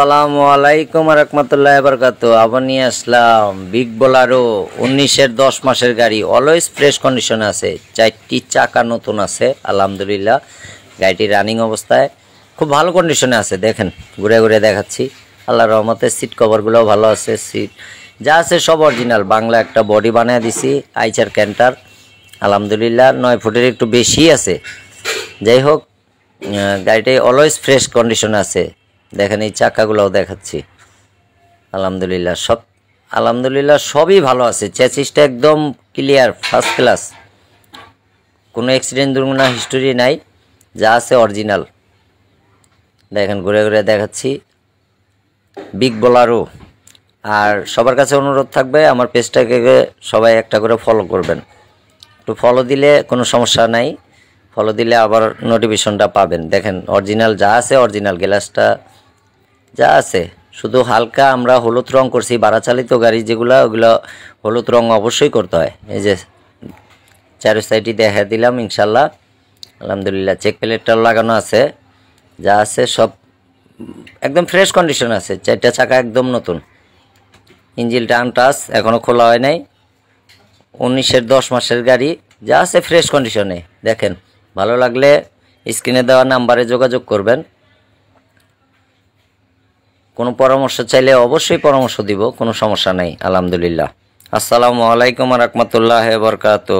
সালামু আলাইকুম রহমতুল্লাহ বরকাত আবার আসলাম বিগ বোলারো উনিশের দশ মাসের গাড়ি অলওয়েজ ফ্রেশ কন্ডিশন আছে চারটি চাকা নতুন আছে আলহামদুলিল্লাহ গাড়িটি রানিং অবস্থায় খুব ভালো কন্ডিশনে আছে দেখেন ঘুরে ঘুরে দেখাচ্ছি আল্লাহ রহমতের সিট কভারগুলোও ভালো আছে সিট যা আছে সব অরিজিনাল বাংলা একটা বডি বানিয়ে দিছি আইচার ক্যান্টার আলহামদুলিল্লাহ নয় ফুটের একটু বেশি আছে যাই হোক গাড়িটি অলওয়েজ ফ্রেশ কন্ডিশন আছে দেখেন এই চাকাগুলোও দেখাচ্ছি আলহামদুলিল্লাহ সব আলহামদুলিল্লাহ সবই ভালো আছে চ্যাচিসটা একদম ক্লিয়ার ফার্স্ট ক্লাস কোনো অ্যাক্সিডেন্ট দুর্ঘটনা হিস্টোরি নাই যা আছে অরিজিনাল দেখেন ঘুরে ঘুরে দেখাচ্ছি বিগ বলারও আর সবার কাছে অনুরোধ থাকবে আমার পেজটাকে সবাই একটা করে ফলো করবেন একটু ফলো দিলে কোনো সমস্যা নাই ফলো দিলে আবার নোটিফিকেশনটা পাবেন দেখেন অরিজিনাল যা আছে অরিজিনাল গ্লাসটা যা আছে শুধু হালকা আমরা হলুদ রং করছি বাড়াচালিত গাড়ি যেগুলো ওগুলো হলুদ রং অবশ্যই করতে হয় এই যে চারো সাইডটি দেখা দিলাম ইনশাল্লাহ আলহামদুলিল্লাহ চেক প্লেটটাও লাগানো আছে যা আছে সব একদম ফ্রেশ কন্ডিশন আছে চারটা চাকা একদম নতুন ইঞ্জিলটা আনটাস এখনও খোলা হয় নাই উনিশের দশ মাসের গাড়ি যা আছে ফ্রেশ কন্ডিশনে দেখেন ভালো লাগলে স্ক্রিনে দেওয়া নাম্বারে যোগাযোগ করবেন কোনো পরামর্শ চাইলে অবশ্যই পরামর্শ দিব কোনো সমস্যা নেই আলহামদুলিল্লাহ আসসালামু আলাইকুম রহমতুল্লাহ বরকাত